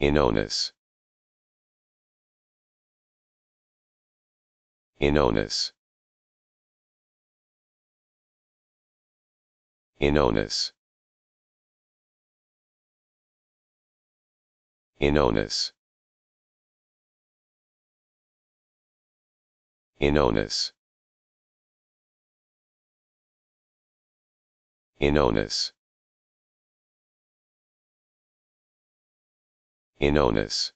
Inonis. Inonis. Inonis. Inonis. Inonis. Inonis. In onus.